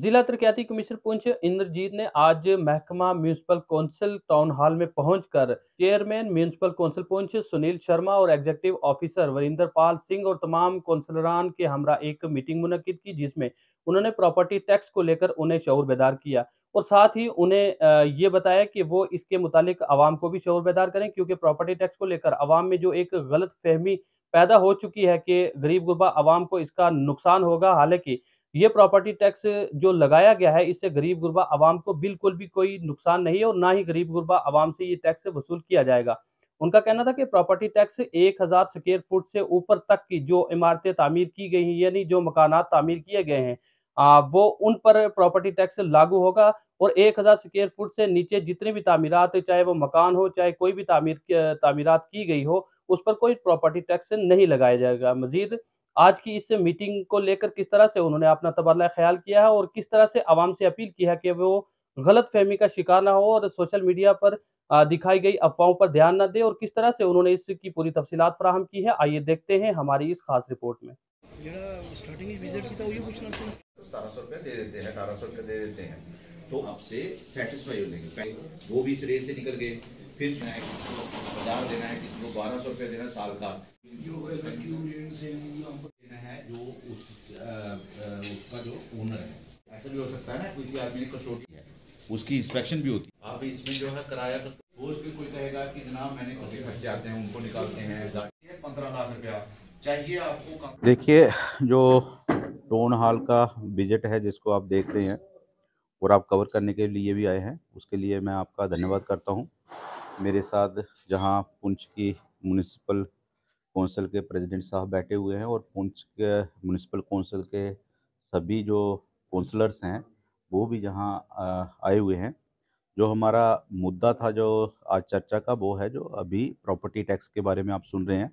जिला तरक्याती कमिश्नर पुंछ इंद्रजीत ने आज महकमा म्यूनसिपल काउंसिल टाउन हॉल में पहुंचकर chairman municipal council Poonch Sunil Sharma और एग्जीक्यूटिव ऑफिसर वरिंदर पाल सिंह और तमाम काउंसिलरान के हमरा एक मीटिंग मुनद की जिसमें उन्होंने प्रॉपर्टी टैक्स को लेकर उन्हें शौर बेदार किया और साथ ही उन्हें ये बताया कि वो इसके मुतालिक आवाम को भी शौर बेदार करें क्योंकि प्रॉपर्टी टैक्स को लेकर आवाम में जो एक गलत फहमी पैदा हो चुकी है कि गरीब गुरबा आवाम को इसका नुकसान होगा हालांकि ये प्रॉपर्टी टैक्स जो लगाया गया है इससे गरीब गुरबा आवाम को बिल्कुल भी कोई नुकसान नहीं है और ना ही गरीब गुरबा आवाम से ये टैक्स वसूल किया जाएगा उनका कहना था कि प्रॉपर्टी टैक्स एक हज़ार स्केयर फुट से ऊपर तक की जो इमारतें तामीर की गई हैं यानी जो मकाना तामीर किए गए हैं आ, वो उन पर प्रॉपर्टी टैक्स लागू होगा और एक हज़ार स्केयर फुट से नीचे जितनी भी तमीरत चाहे वो मकान हो चाहे कोई भी तामीर तामीरत की गई हो उस पर कोई प्रॉपर्टी टैक्स नहीं लगाया जाएगा मजीद आज की इस मीटिंग को लेकर किस तरह से उन्होंने अपना तबादला ख्याल किया है और किस तरह से आवाम से अपील की है कि वो गलत फहमी का शिकार ना हो और सोशल मीडिया पर दिखाई गई अफवाहों पर ध्यान न दे और किस तरह से उन्होंने इसकी पूरी तफसीत फ्राहम की है आइए देखते हैं हमारी इस खास रिपोर्ट में तो आपसे तो सेटिस्फाई हो जाएंगे वो भी इस रेस से निकल गए फिर है किसी को हजार देना है किसी को बारह सौ रुपया देना साल का देना है जो उस, आ, उसका जो ओनर है ऐसा भी हो सकता है ना किसी आदमी कसौटी है उसकी इंस्पेक्शन भी होती है आप इसमें जो है किराया तो कोई कहेगा कि जनाब मैंने कुछ खर्चे आते हैं उनको निकालते हैं पंद्रह लाख रुपया चाहिए आपको देखिए जो टोन हॉल का विजिट है जिसको आप देख रहे हैं और आप कवर करने के लिए भी आए हैं उसके लिए मैं आपका धन्यवाद करता हूं मेरे साथ जहां पुंछ की म्यूनसिपल कौंसिल के प्रेसिडेंट साहब बैठे हुए हैं और पुंछ के म्यूनसिपल कौंसिल के सभी जो कौंसलर्स हैं वो भी जहां आए हुए हैं जो हमारा मुद्दा था जो आज चर्चा का वो है जो अभी प्रॉपर्टी टैक्स के बारे में आप सुन रहे हैं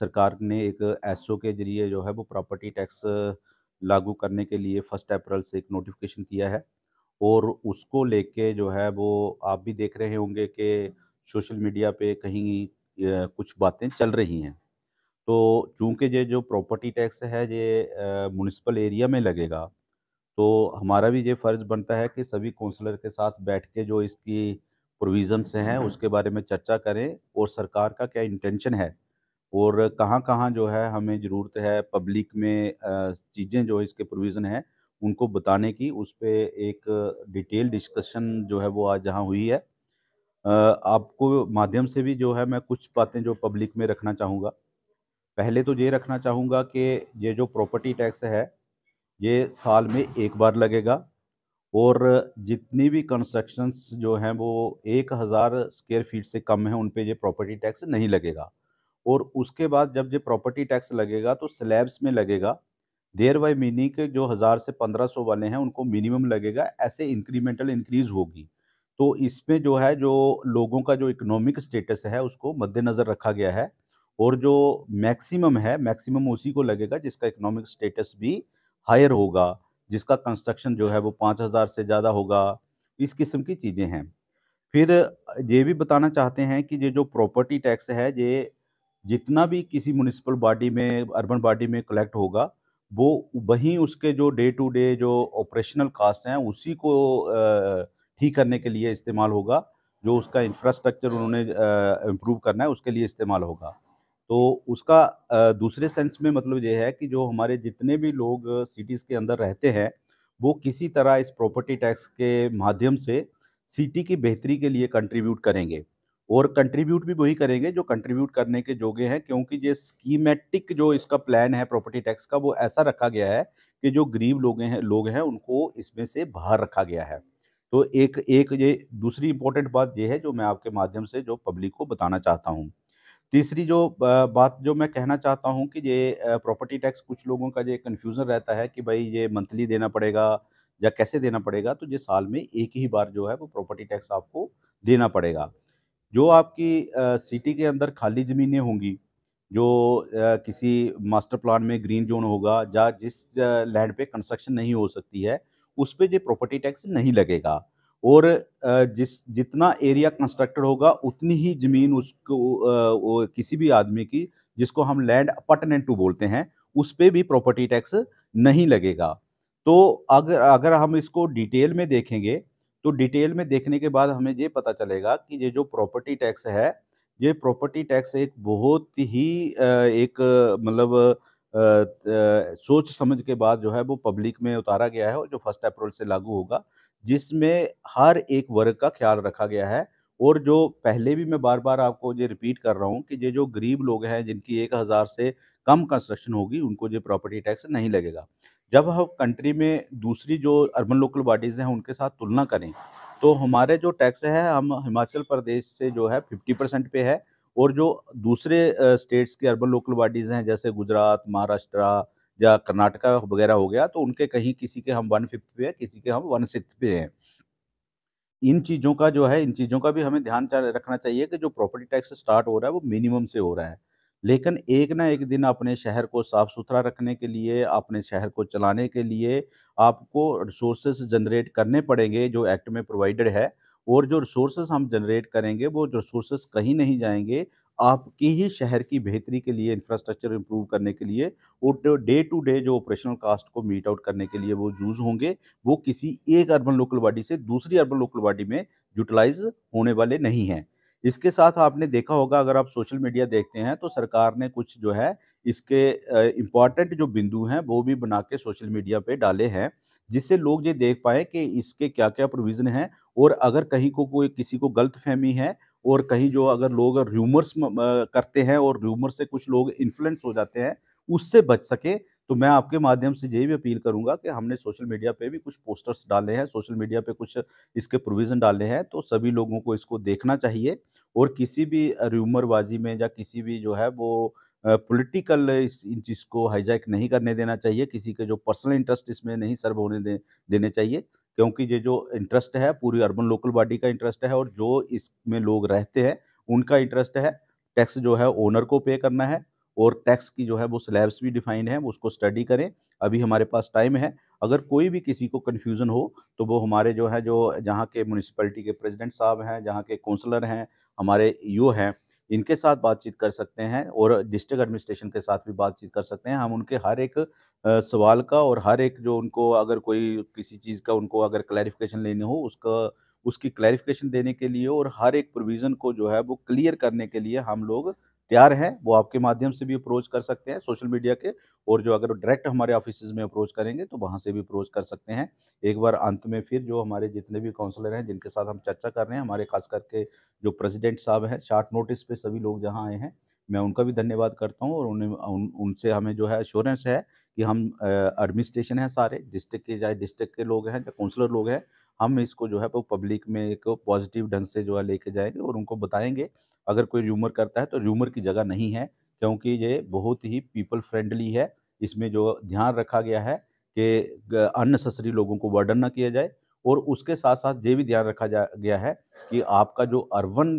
सरकार ने एक एस के जरिए जो है वो प्रॉपर्टी टैक्स लागू करने के लिए फर्स्ट अप्रैल से एक नोटिफिकेशन किया है और उसको लेके जो है वो आप भी देख रहे होंगे कि सोशल मीडिया पे कहीं कुछ बातें चल रही हैं तो चूंकि ये जो प्रॉपर्टी टैक्स है ये म्यूनसिपल एरिया में लगेगा तो हमारा भी ये फ़र्ज़ बनता है कि सभी काउंसलर के साथ बैठ के जो इसकी प्रोविज़न्स हैं उसके बारे में चर्चा करें और सरकार का क्या इंटेंशन है और कहाँ कहाँ जो है हमें ज़रूरत है पब्लिक में चीज़ें जो इसके प्रोविज़न हैं उनको बताने की उस पर एक डिटेल डिस्कशन जो है वो आज यहाँ हुई है आपको माध्यम से भी जो है मैं कुछ बातें जो पब्लिक में रखना चाहूँगा पहले तो ये रखना चाहूँगा कि ये जो प्रॉपर्टी टैक्स है ये साल में एक बार लगेगा और जितनी भी कंस्ट्रक्शंस जो हैं वो एक हज़ार स्क्वेयर फीट से कम है उन पे ये प्रॉपर्टी टैक्स नहीं लगेगा और उसके बाद जब ये प्रॉपर्टी टैक्स लगेगा तो स्लैब्स में लगेगा देयर बाई मीनिंग जो हज़ार से पंद्रह सौ वाले हैं उनको मिनिमम लगेगा ऐसे इंक्रीमेंटल इंक्रीज़ होगी तो इसमें जो है जो लोगों का जो इकोनॉमिक स्टेटस है उसको मद्देनज़र रखा गया है और जो मैक्सिमम है मैक्सिमम उसी को लगेगा जिसका इकोनॉमिक स्टेटस भी हायर होगा जिसका कंस्ट्रक्शन जो है वो पाँच हज़ार से ज़्यादा होगा इस किस्म की चीज़ें हैं फिर ये भी बताना चाहते हैं कि ये जो प्रॉपर्टी टैक्स है ये जितना भी किसी म्यूनिसिपल बॉडी में अर्बन बॉडी में कलेक्ट होगा वो वहीं उसके जो डे टू डे जो ऑपरेशनल कास्ट हैं उसी को आ, ही करने के लिए इस्तेमाल होगा जो उसका इंफ्रास्ट्रक्चर उन्होंने इम्प्रूव करना है उसके लिए इस्तेमाल होगा तो उसका दूसरे सेंस में मतलब ये है कि जो हमारे जितने भी लोग सिटीज़ के अंदर रहते हैं वो किसी तरह इस प्रॉपर्टी टैक्स के माध्यम से सिटी की बेहतरी के लिए कंट्रीब्यूट करेंगे और कंट्रीब्यूट भी वही करेंगे जो कंट्रीब्यूट करने के जोगे हैं क्योंकि ये स्कीमेटिक जो इसका प्लान है प्रॉपर्टी टैक्स का वो ऐसा रखा गया है कि जो गरीब लोग हैं लोग हैं उनको इसमें से बाहर रखा गया है तो एक एक ये दूसरी इम्पोर्टेंट बात ये है जो मैं आपके माध्यम से जो पब्लिक को बताना चाहता हूँ तीसरी जो बात जो मैं कहना चाहता हूँ कि ये प्रॉपर्टी टैक्स कुछ लोगों का ये कन्फ्यूज़न रहता है कि भाई ये मंथली देना पड़ेगा या कैसे देना पड़ेगा तो ये साल में एक ही बार जो है वो प्रॉपर्टी टैक्स आपको देना पड़ेगा जो आपकी सिटी के अंदर खाली ज़मीनें होंगी जो किसी मास्टर प्लान में ग्रीन जोन होगा या जिस लैंड पे कंस्ट्रक्शन नहीं हो सकती है उस पर जो प्रॉपर्टी टैक्स नहीं लगेगा और जिस जितना एरिया कंस्ट्रक्टेड होगा उतनी ही ज़मीन उसको वो किसी भी आदमी की जिसको हम लैंड अपटनेंट टू बोलते हैं उस पर भी प्रॉपर्टी टैक्स नहीं लगेगा तो अगर अगर हम इसको डिटेल में देखेंगे तो डिटेल में देखने के बाद हमें ये पता चलेगा कि ये जो प्रॉपर्टी टैक्स है ये प्रॉपर्टी टैक्स एक बहुत ही एक मतलब सोच समझ के बाद जो है वो पब्लिक में उतारा गया है और जो फर्स्ट अप्रैल से लागू होगा जिसमें हर एक वर्ग का ख्याल रखा गया है और जो पहले भी मैं बार बार आपको ये रिपीट कर रहा हूँ कि ये जो गरीब लोग हैं जिनकी एक हज़ार से कम कंस्ट्रक्शन होगी उनको ये प्रॉपर्टी टैक्स नहीं लगेगा जब हम कंट्री में दूसरी जो अर्बन लोकल बॉडीज़ हैं उनके साथ तुलना करें तो हमारे जो टैक्स है हम हिमाचल प्रदेश से जो है फिफ्टी परसेंट पे है और जो दूसरे स्टेट्स के अर्बन लोकल बॉडीज़ हैं जैसे गुजरात महाराष्ट्र या कर्नाटका वगैरह हो गया तो उनके कहीं किसी के हम वन फिफ्थ पे हैं किसी के हम वन सिक्स पे हैं इन चीज़ों का जो है इन चीज़ों का भी हमें ध्यान रखना चाहिए कि जो प्रॉपर्टी टैक्स स्टार्ट हो रहा है वो मिनिमम से हो रहा है लेकिन एक ना एक दिन अपने शहर को साफ़ सुथरा रखने के लिए अपने शहर को चलाने के लिए आपको रिसोर्सेज जनरेट करने पड़ेंगे जो एक्ट में प्रोवाइडेड है और जो रिसोर्सेज हम जनरेट करेंगे वो रिसोर्सेज कहीं नहीं जाएंगे आपकी ही शहर की बेहतरी के लिए इंफ्रास्ट्रक्चर इंप्रूव करने के लिए और डे टू डे जो ऑपरेशनल कास्ट को मीट आउट करने के लिए वो यूज़ होंगे वो किसी एक अर्बन लोकल बॉडी से दूसरी अर्बन लोकल बॉडी में यूटिलाइज होने वाले नहीं हैं इसके साथ आपने देखा होगा अगर आप सोशल मीडिया देखते हैं तो सरकार ने कुछ जो है इसके इम्पॉर्टेंट जो बिंदु हैं वो भी बना के सोशल मीडिया पे डाले हैं जिससे लोग ये देख पाए कि इसके क्या क्या प्रोविज़न हैं और अगर कहीं को कोई किसी को गलत फहमी है और कहीं जो अगर लोग र्यूमर्स करते हैं और र्यूमर से कुछ लोग इन्फ्लुएंस हो जाते हैं उससे बच सके तो मैं आपके माध्यम से यही भी अपील करूंगा कि हमने सोशल मीडिया पे भी कुछ पोस्टर्स डाले हैं सोशल मीडिया पे कुछ इसके प्रोविज़न डाले हैं तो सभी लोगों को इसको देखना चाहिए और किसी भी र्यूमरबाजी में या किसी भी जो है वो पॉलिटिकल इस इन चीज़ को हाईजैक नहीं करने देना चाहिए किसी के जो पर्सनल इंटरेस्ट इसमें नहीं सर्व होने दे, देने चाहिए क्योंकि ये जो इंटरेस्ट है पूरी अर्बन लोकल बॉडी का इंटरेस्ट है और जो इसमें लोग रहते हैं उनका इंटरेस्ट है टैक्स जो है ओनर को पे करना है और टैक्स की जो है वो स्लैब्स भी डिफाइंड है उसको स्टडी करें अभी हमारे पास टाइम है अगर कोई भी किसी को कन्फ्यूज़न हो तो वो हमारे जो है जो जहाँ के म्यूनसिपलिटी के प्रेजिडेंट साहब हैं जहाँ के कौंसलर हैं हमारे यू हैं इनके साथ बातचीत कर सकते हैं और डिस्ट्रिक्ट एडमिनिस्ट्रेशन के साथ भी बातचीत कर सकते हैं हम उनके हर एक सवाल का और हर एक जो उनको अगर कोई किसी चीज़ का उनको अगर क्लैरिफिकेशन लेनी हो उसका उसकी क्लैरिफिकेशन देने के लिए और हर एक प्रोविज़न को जो है वो क्लियर करने के लिए हम लोग तैयार हैं वो आपके माध्यम से भी अप्रोच कर सकते हैं सोशल मीडिया के और जो अगर डायरेक्ट हमारे ऑफिस में अप्रोच करेंगे तो वहाँ से भी अप्रोच कर सकते हैं एक बार अंत में फिर जो हमारे जितने भी काउंसलर हैं जिनके साथ हम चर्चा कर रहे हैं हमारे खास करके जो प्रेसिडेंट साहब हैं शार्ट नोटिस पे सभी लोग जहाँ आए हैं मैं उनका भी धन्यवाद करता हूँ और उन्हें उन, उनसे हमें जो है एश्योरेंस है कि हम एडमिनिस्ट्रेशन है सारे डिस्ट्रिक्ट के चाहे डिस्ट्रिक्ट के लोग हैं चाहे काउंसलर लोग हैं हम इसको जो है पब्लिक में एक पॉजिटिव ढंग से जो है लेके जाएंगे और उनको बताएंगे अगर कोई र्यूमर करता है तो र्यूमर की जगह नहीं है क्योंकि ये बहुत ही पीपल फ्रेंडली है इसमें जो ध्यान रखा गया है कि अननेसेसरी लोगों को वर्डन ना किया जाए और उसके साथ साथ ये भी ध्यान रखा जा गया है कि आपका जो अर्बन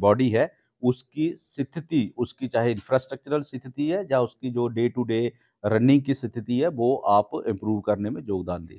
बॉडी है उसकी स्थिति उसकी चाहे इंफ्रास्ट्रक्चरल स्थिति है या उसकी जो डे टू डे रनिंग की स्थिति है वो आप इम्प्रूव करने में योगदान दें